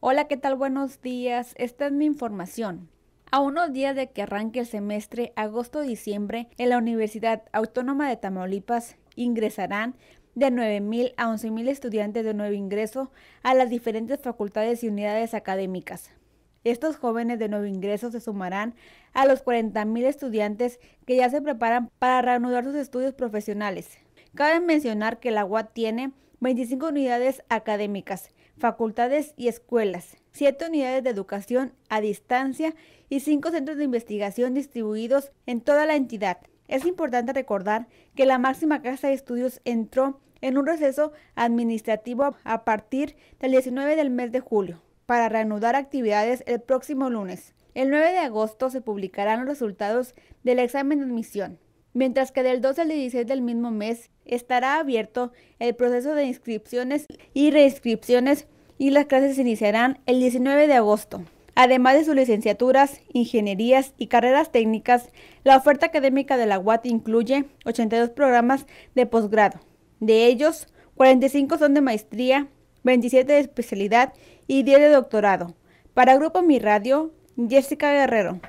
Hola, ¿qué tal? Buenos días. Esta es mi información. A unos días de que arranque el semestre agosto-diciembre en la Universidad Autónoma de Tamaulipas ingresarán de 9.000 a 11.000 estudiantes de nuevo ingreso a las diferentes facultades y unidades académicas. Estos jóvenes de nuevo ingreso se sumarán a los 40.000 estudiantes que ya se preparan para reanudar sus estudios profesionales. Cabe mencionar que la UAT tiene 25 unidades académicas, facultades y escuelas, 7 unidades de educación a distancia y 5 centros de investigación distribuidos en toda la entidad. Es importante recordar que la máxima casa de estudios entró en un receso administrativo a partir del 19 del mes de julio para reanudar actividades el próximo lunes. El 9 de agosto se publicarán los resultados del examen de admisión mientras que del 12 al 16 del mismo mes estará abierto el proceso de inscripciones y reinscripciones y las clases se iniciarán el 19 de agosto. Además de sus licenciaturas, ingenierías y carreras técnicas, la oferta académica de la UAT incluye 82 programas de posgrado. De ellos, 45 son de maestría, 27 de especialidad y 10 de doctorado. Para Grupo Mi Radio, Jessica Guerrero.